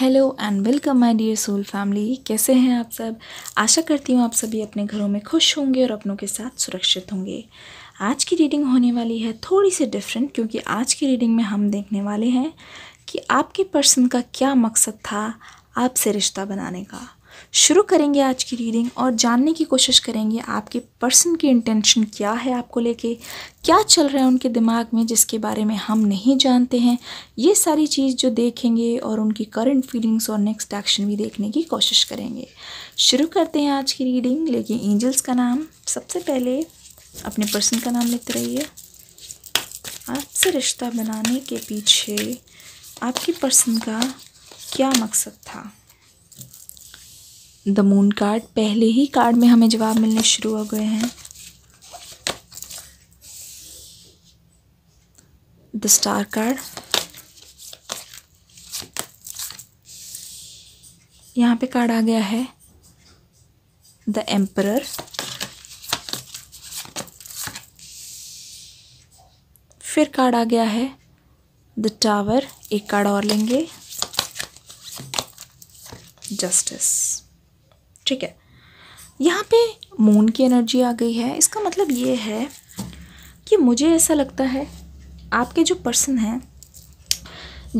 Hello and welcome my dear soul family कैसे हैं आप सब आशा करती हूँ आप सभी अपने घरों में खुश होंगे और अपनों के साथ सुरक्षित होंगे आज की रीडिंग होने वाली है थोड़ी सी डिफरेंट क्योंकि आज की रीडिंग में हम देखने वाले हैं कि आपके पर्सन का क्या मकसद था आपसे रिश्ता बनाने का शुरू करेंगे आज की रीडिंग और जानने की कोशिश करेंगे आपके पर्सन की इंटेंशन क्या है आपको लेके क्या चल रहा है उनके दिमाग में जिसके बारे में हम नहीं जानते हैं ये सारी चीज़ जो देखेंगे और उनकी करंट फीलिंग्स और नेक्स्ट एक्शन भी देखने की कोशिश करेंगे शुरू करते हैं आज की रीडिंग लेकिन एंजल्स का नाम सबसे पहले अपने पर्सन का नाम लिखते रहिए आपसे रिश्ता बनाने के पीछे आपकी पर्सन का क्या मकसद था द मून कार्ड पहले ही कार्ड में हमें जवाब मिलने शुरू हो गए हैं द स्टार कार्ड यहाँ पे कार्ड आ गया है द एम्पर फिर कार्ड आ गया है द टावर एक कार्ड और लेंगे जस्टिस ठीक है यहाँ पे मून की एनर्जी आ गई है इसका मतलब ये है कि मुझे ऐसा लगता है आपके जो पर्सन हैं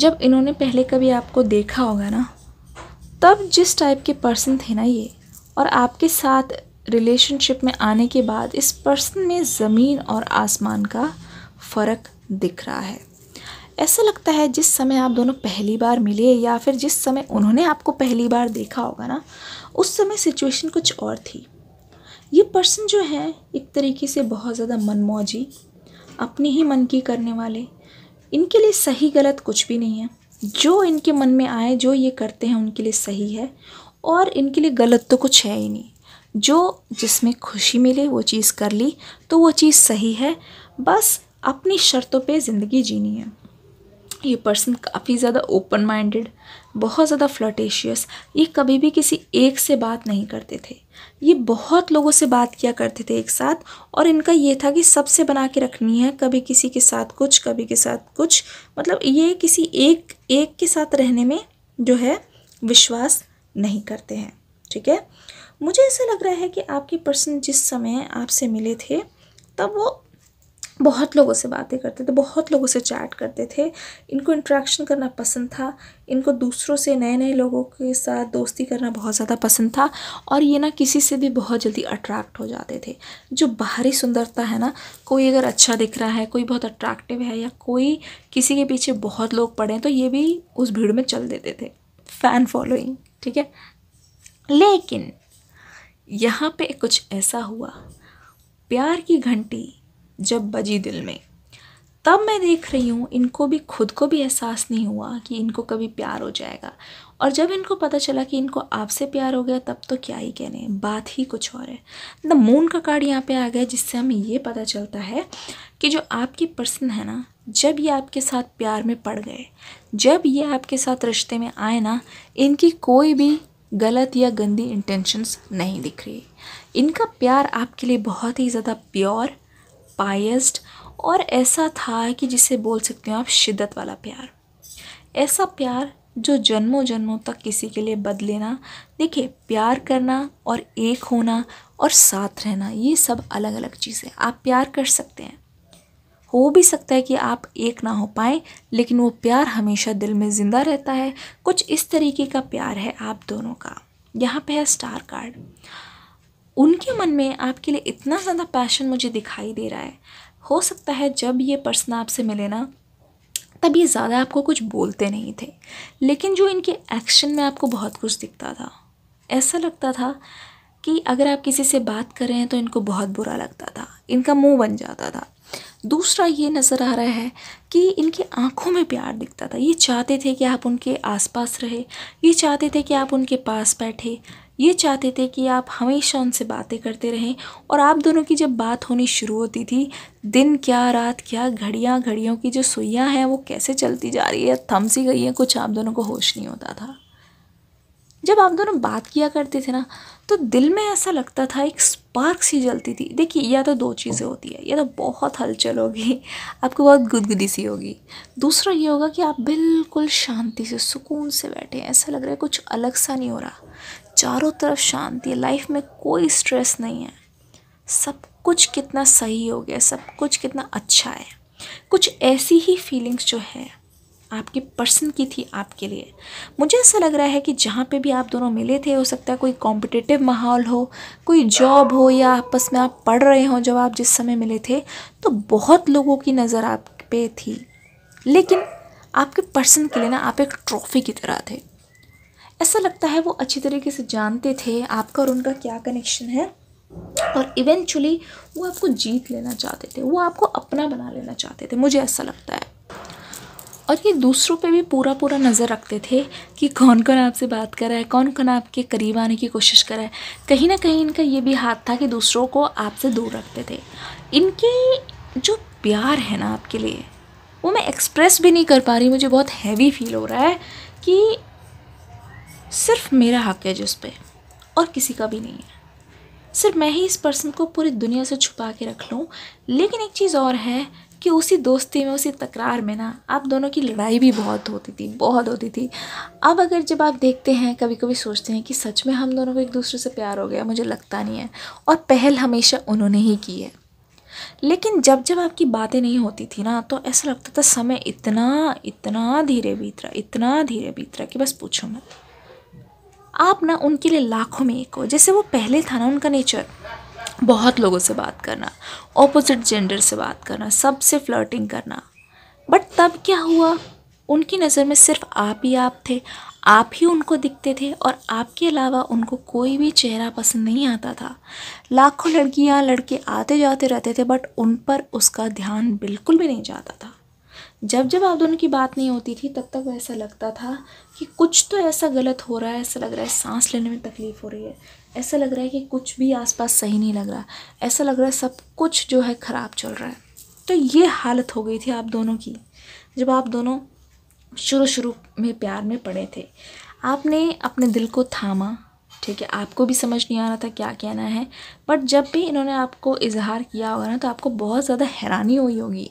जब इन्होंने पहले कभी आपको देखा होगा ना तब जिस टाइप के पर्सन थे ना ये और आपके साथ रिलेशनशिप में आने के बाद इस पर्सन में ज़मीन और आसमान का फ़र्क दिख रहा है ऐसा लगता है जिस समय आप दोनों पहली बार मिले या फिर जिस समय उन्होंने आपको पहली बार देखा होगा ना उस समय सिचुएशन कुछ और थी ये पर्सन जो है एक तरीके से बहुत ज़्यादा मनमौजी अपने ही मन की करने वाले इनके लिए सही गलत कुछ भी नहीं है जो इनके मन में आए जो ये करते हैं उनके लिए सही है और इनके लिए गलत तो कुछ है ही नहीं जो जिसमें खुशी मिले वो चीज़ कर ली तो वो चीज़ सही है बस अपनी शर्तों पे ज़िंदगी जीनी है ये पर्सन काफ़ी ज़्यादा ओपन माइंडेड बहुत ज़्यादा फ्लटेशियस ये कभी भी किसी एक से बात नहीं करते थे ये बहुत लोगों से बात किया करते थे एक साथ और इनका ये था कि सबसे बना के रखनी है कभी किसी के साथ कुछ कभी के साथ कुछ मतलब ये किसी एक एक के साथ रहने में जो है विश्वास नहीं करते हैं ठीक है मुझे ऐसा लग रहा है कि आपके पर्सन जिस समय आपसे मिले थे तब वो बहुत लोगों से बातें करते थे बहुत लोगों से चैट करते थे इनको इंट्रैक्शन करना पसंद था इनको दूसरों से नए नए लोगों के साथ दोस्ती करना बहुत ज़्यादा पसंद था और ये ना किसी से भी बहुत जल्दी अट्रैक्ट हो जाते थे जो बाहरी सुंदरता है ना कोई अगर अच्छा दिख रहा है कोई बहुत अट्रैक्टिव है या कोई किसी के पीछे बहुत लोग पड़े तो ये भी उस भीड़ में चल देते थे फ़ैन फॉलोइंग ठीक है लेकिन यहाँ पे कुछ ऐसा हुआ प्यार की घंटी जब बजी दिल में तब मैं देख रही हूँ इनको भी खुद को भी एहसास नहीं हुआ कि इनको कभी प्यार हो जाएगा और जब इनको पता चला कि इनको आपसे प्यार हो गया तब तो क्या ही कहने बात ही कुछ और है द मून का कार्ड यहाँ पे आ गया जिससे हमें ये पता चलता है कि जो आपकी पर्सन है ना जब ये आपके साथ प्यार में पड़ गए जब ये आपके साथ रिश्ते में आए ना इनकी कोई भी गलत या गंदी इंटेंशंस नहीं दिख रही इनका प्यार आपके लिए बहुत ही ज़्यादा प्योर बायस्ड और ऐसा था कि जिसे बोल सकते हो आप शिद्दत वाला प्यार ऐसा प्यार जो जन्मों जन्मों तक किसी के लिए बदले ना देखिए प्यार करना और एक होना और साथ रहना ये सब अलग अलग चीज़ें आप प्यार कर सकते हैं हो भी सकता है कि आप एक ना हो पाए लेकिन वो प्यार हमेशा दिल में ज़िंदा रहता है कुछ इस तरीके का प्यार है आप दोनों का यहाँ पे है स्टार कार्ड उनके मन में आपके लिए इतना ज़्यादा पैशन मुझे दिखाई दे रहा है हो सकता है जब ये पर्सन आपसे मिले ना तब ये ज़्यादा आपको कुछ बोलते नहीं थे लेकिन जो इनके एक्शन में आपको बहुत कुछ दिखता था ऐसा लगता था कि अगर आप किसी से बात कर रहे हैं तो इनको बहुत बुरा लगता था इनका मुंह बन जाता था दूसरा ये नज़र आ रहा है कि इनकी आंखों में प्यार दिखता था ये चाहते थे कि आप उनके आसपास रहे ये चाहते थे कि आप उनके पास बैठे ये चाहते थे कि आप हमेशा उनसे बातें करते रहें और आप दोनों की जब बात होनी शुरू होती थी दिन क्या रात क्या घड़ियाँ घड़ियों की जो सुइयाँ हैं वो कैसे चलती जा रही है थम सी गई हैं कुछ आप दोनों को होश नहीं होता था जब आप दोनों बात किया करते थे ना तो दिल में ऐसा लगता था एक स्पार्क सी जलती थी देखिए या तो दो चीज़ें होती है या तो बहुत हलचल होगी आपको बहुत गुदगुदी सी होगी दूसरा ये होगा कि आप बिल्कुल शांति से सुकून से बैठे हैं ऐसा लग रहा है कुछ अलग सा नहीं हो रहा चारों तरफ शांति है लाइफ में कोई स्ट्रेस नहीं है सब कुछ कितना सही हो गया सब कुछ कितना अच्छा है कुछ ऐसी ही फीलिंग्स जो है आपकी पर्सन की थी आपके लिए मुझे ऐसा लग रहा है कि जहाँ पे भी आप दोनों मिले थे हो सकता है कोई कॉम्पिटिटिव माहौल हो कोई जॉब हो या आपस में आप पढ़ रहे हो जब आप जिस समय मिले थे तो बहुत लोगों की नज़र आप पे थी लेकिन आपके पर्सन के लिए ना आप एक ट्रॉफ़ी की तरह थे ऐसा लगता है वो अच्छी तरीके से जानते थे आपका और उनका क्या कनेक्शन है और इवेंचुअली वो आपको जीत लेना चाहते थे वो आपको अपना बना लेना चाहते थे मुझे ऐसा लगता है और ये दूसरों पे भी पूरा पूरा नज़र रखते थे कि कौन कौन आपसे बात कर रहा है कौन कौन आपके करीब आने की कोशिश कर रहा है कहीं ना कहीं इनका ये भी हाथ था कि दूसरों को आपसे दूर रखते थे इनके जो प्यार है ना आपके लिए वो मैं एक्सप्रेस भी नहीं कर पा रही मुझे बहुत हैवी फील हो रहा है कि सिर्फ मेरा हक है जिस पर और किसी का भी नहीं है सिर्फ मैं ही इस पर्सन को पूरी दुनिया से छुपा के रख लूँ लेकिन एक चीज़ और है कि उसी दोस्ती में उसी तकरार में ना आप दोनों की लड़ाई भी बहुत होती थी बहुत होती थी अब अगर जब आप देखते हैं कभी कभी सोचते हैं कि सच में हम दोनों को एक दूसरे से प्यार हो गया मुझे लगता नहीं है और पहल हमेशा उन्होंने ही की है लेकिन जब जब आपकी बातें नहीं होती थी ना तो ऐसा लगता था समय इतना इतना धीरे बीत रहा इतना धीरे बीत रहा कि बस पूछो मत आप ना उनके लिए लाखों में एक हो जैसे वो पहले था ना उनका नेचर बहुत लोगों से बात करना ऑपोजिट जेंडर से बात करना सबसे फ्लर्टिंग करना बट तब क्या हुआ उनकी नज़र में सिर्फ आप ही आप थे आप ही उनको दिखते थे और आपके अलावा उनको कोई भी चेहरा पसंद नहीं आता था लाखों लड़कियां लड़के आते जाते रहते थे बट उन पर उसका ध्यान बिल्कुल भी नहीं जाता था जब जब आप दोनों की बात नहीं होती थी तब तक ऐसा लगता था कि कुछ तो ऐसा गलत हो रहा है ऐसा लग रहा है सांस लेने में तकलीफ़ हो रही है ऐसा लग रहा है कि कुछ भी आसपास सही नहीं लग रहा ऐसा लग रहा है सब कुछ जो है ख़राब चल रहा है तो ये हालत हो गई थी आप दोनों की जब आप दोनों शुरू शुरू में प्यार में पड़े थे आपने अपने दिल को थामा ठीक है आपको भी समझ नहीं आ रहा था क्या कहना है बट जब भी इन्होंने आपको इजहार किया होगा ना तो आपको बहुत ज़्यादा हैरानी हुई होगी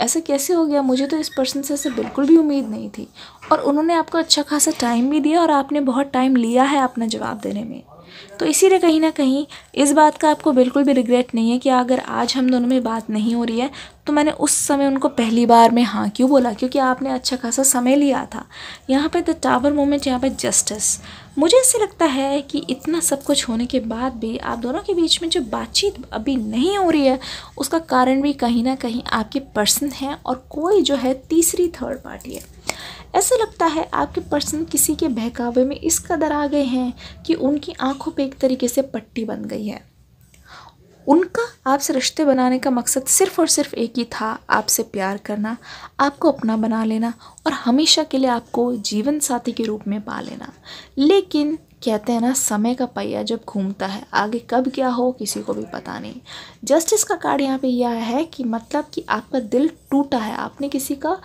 ऐसा कैसे हो गया मुझे तो इस पर्सन से ऐसे बिल्कुल भी उम्मीद नहीं थी और उन्होंने आपको अच्छा खासा टाइम भी दिया और आपने बहुत टाइम लिया है अपना जवाब देने में तो इसीलिए कहीं ना कहीं इस बात का आपको बिल्कुल भी रिग्रेट नहीं है कि अगर आज हम दोनों में बात नहीं हो रही है तो मैंने उस समय उनको पहली बार में हाँ क्यों बोला क्योंकि आपने अच्छा खासा समय लिया था यहाँ पे द टावर मोमेंट यहाँ पे जस्टिस मुझे ऐसे लगता है कि इतना सब कुछ होने के बाद भी आप दोनों के बीच में जो बातचीत अभी नहीं हो रही है उसका कारण भी कहीं ना कहीं आपके पर्सन है और कोई जो है तीसरी थर्ड पार्टी है ऐसा लगता है आपके पर्सन किसी के बहकावे में इस कदर आ गए हैं कि उनकी आंखों पे एक तरीके से पट्टी बन गई है उनका आपसे रिश्ते बनाने का मकसद सिर्फ़ और सिर्फ एक ही था आपसे प्यार करना आपको अपना बना लेना और हमेशा के लिए आपको जीवन साथी के रूप में पा लेना लेकिन कहते हैं ना समय का पहिया जब घूमता है आगे कब क्या हो किसी को भी पता नहीं जस्टिस का कार्ड यहाँ पे यह है कि मतलब कि आपका दिल टूटा है आपने किसी का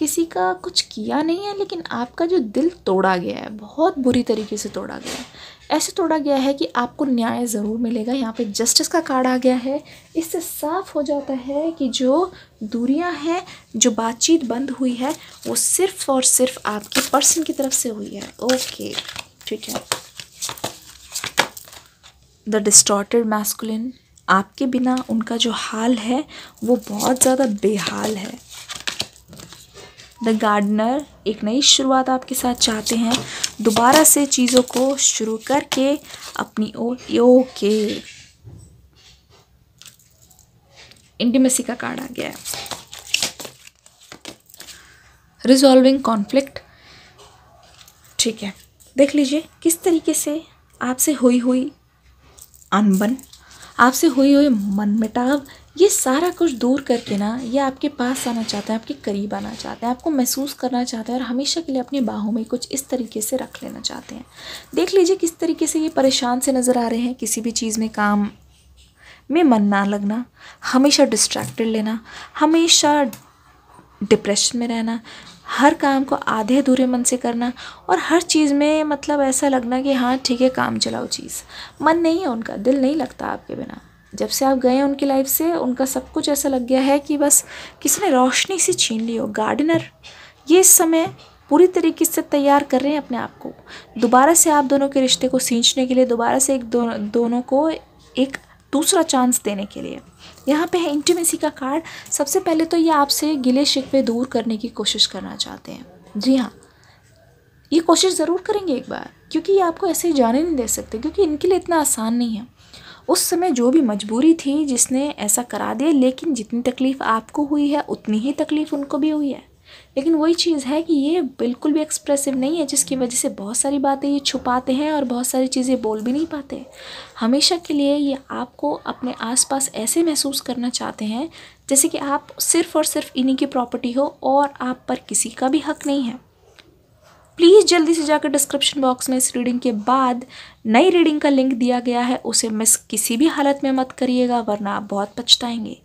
किसी का कुछ किया नहीं है लेकिन आपका जो दिल तोड़ा गया है बहुत बुरी तरीके से तोड़ा गया है ऐसे तोड़ा गया है कि आपको न्याय ज़रूर मिलेगा यहाँ पे जस्टिस का कार्ड आ गया है इससे साफ हो जाता है कि जो दूरियां हैं जो बातचीत बंद हुई है वो सिर्फ़ और सिर्फ आपके पर्सन की तरफ से हुई है ओके ठीक है द डिस्टॉर्टेड मैस्कुलिन आपके बिना उनका जो हाल है वो बहुत ज़्यादा बेहाल है द गार्डनर एक नई शुरुआत आपके साथ चाहते हैं दोबारा से चीज़ों को शुरू करके अपनी ओ ओके इंटीमेसी का कार्ड आ गया है रिजॉल्विंग कॉन्फ्लिक्ट ठीक है देख लीजिए किस तरीके से आपसे हुई हुई अनबन आपसे हुई हुई मनमिटाव ये सारा कुछ दूर करके ना ये आपके पास आना चाहता है आपके करीब आना चाहता है आपको महसूस करना चाहता है और हमेशा के लिए अपनी बाहों में कुछ इस तरीके से रख लेना चाहते हैं देख लीजिए किस तरीके से ये परेशान से नज़र आ रहे हैं किसी भी चीज़ में काम में मन ना लगना हमेशा डिस्ट्रैक्टेड लेना हमेशा डिप्रेशन में रहना हर काम को आधे अधूरे मन से करना और हर चीज़ में मतलब ऐसा लगना कि हाँ ठीक है काम चलाओ चीज़ मन नहीं है उनका दिल नहीं लगता आपके बिना जब से आप गए उनकी लाइफ से उनका सब कुछ ऐसा लग गया है कि बस किसी ने रोशनी से छीन ली हो गार्डनर ये इस समय पूरी तरीके से तैयार कर रहे हैं अपने आप को दोबारा से आप दोनों के रिश्ते को सींचने के लिए दोबारा से एक दो, दोनों को एक दूसरा चांस देने के लिए यहाँ पे है इंटीमेसी का कार्ड सबसे पहले तो ये आपसे गिले शिकवे दूर करने की कोशिश करना चाहते हैं जी हाँ ये कोशिश ज़रूर करेंगे एक बार क्योंकि ये आपको ऐसे जाने नहीं दे सकते क्योंकि इनके लिए इतना आसान नहीं है उस समय जो भी मजबूरी थी जिसने ऐसा करा दिया लेकिन जितनी तकलीफ़ आपको हुई है उतनी ही तकलीफ़ उनको भी हुई है लेकिन वही चीज़ है कि ये बिल्कुल भी एक्सप्रेसिव नहीं है जिसकी वजह से बहुत सारी बातें ये छुपाते हैं और बहुत सारी चीज़ें बोल भी नहीं पाते हमेशा के लिए ये आपको अपने आसपास ऐसे महसूस करना चाहते हैं जैसे कि आप सिर्फ़ और सिर्फ इन्हीं की प्रॉपर्टी हो और आप पर किसी का भी हक नहीं है प्लीज़ जल्दी से जाकर डिस्क्रिप्शन बॉक्स में इस रीडिंग के बाद नई रीडिंग का लिंक दिया गया है उसे मिस किसी भी हालत में मत करिएगा वरना आप बहुत पछताएंगे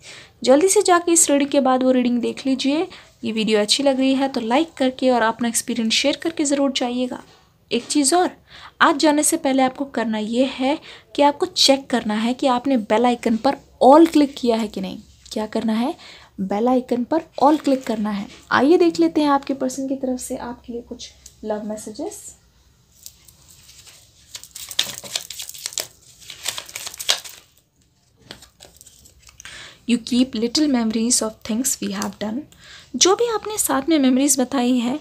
जल्दी से जाके इस रीडिंग के बाद वो रीडिंग देख लीजिए ये वीडियो अच्छी लग रही है तो लाइक करके और अपना एक्सपीरियंस शेयर करके ज़रूर जाइएगा एक चीज़ और आज जाने से पहले आपको करना ये है कि आपको चेक करना है कि आपने बेल आइकन पर ऑल क्लिक किया है कि नहीं क्या करना है बेल आइकन पर ऑल क्लिक करना है आइए देख लेते हैं आपके पर्सन की तरफ से आपके लिए कुछ love messages. You keep little memories of things we have done जो भी आपने साथ में मेमरीज बताई है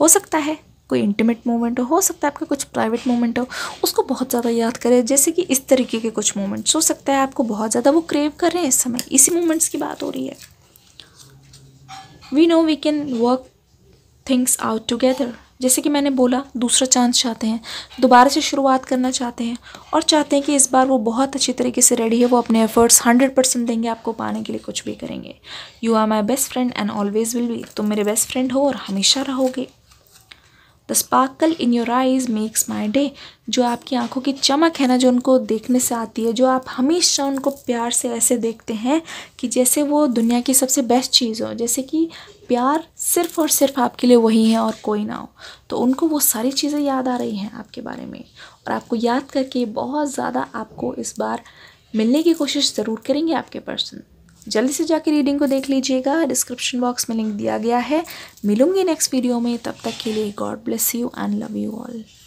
हो सकता है कोई इंटीमेट मोमेंट हो हो सकता है आपका कुछ प्राइवेट मोमेंट हो उसको बहुत ज़्यादा याद करें जैसे कि इस तरीके के कुछ मोमेंट्स हो सकता है आपको बहुत ज़्यादा वो क्रेव कर रहे हैं इस समय इसी मोमेंट्स की बात हो रही है we know we can work things out together जैसे कि मैंने बोला दूसरा चांस चाहते हैं दोबारा से शुरुआत करना चाहते हैं और चाहते हैं कि इस बार वो बहुत अच्छी तरीके से रेडी है वो अपने एफ़र्ट्स हंड्रेड परसेंट देंगे आपको पाने के लिए कुछ भी करेंगे you are my best friend and always will be तुम मेरे बेस्ट फ्रेंड हो और हमेशा रहोगे the sparkle in your eyes makes my day जो आपकी आंखों की चमक है ना जो उनको देखने से आती है जो आप हमेशा उनको प्यार से ऐसे देखते हैं कि जैसे वो दुनिया की सबसे बेस्ट चीज़ हो जैसे कि प्यार सिर्फ और सिर्फ आपके लिए वही है और कोई ना हो तो उनको वो सारी चीज़ें याद आ रही हैं आपके बारे में और आपको याद करके बहुत ज़्यादा आपको इस बार मिलने की कोशिश ज़रूर करेंगे आपके पर्सन जल्दी से जाके रीडिंग को देख लीजिएगा डिस्क्रिप्शन बॉक्स में लिंक दिया गया है मिलूंगी नेक्स्ट वीडियो में तब तक के लिए God bless you and love you all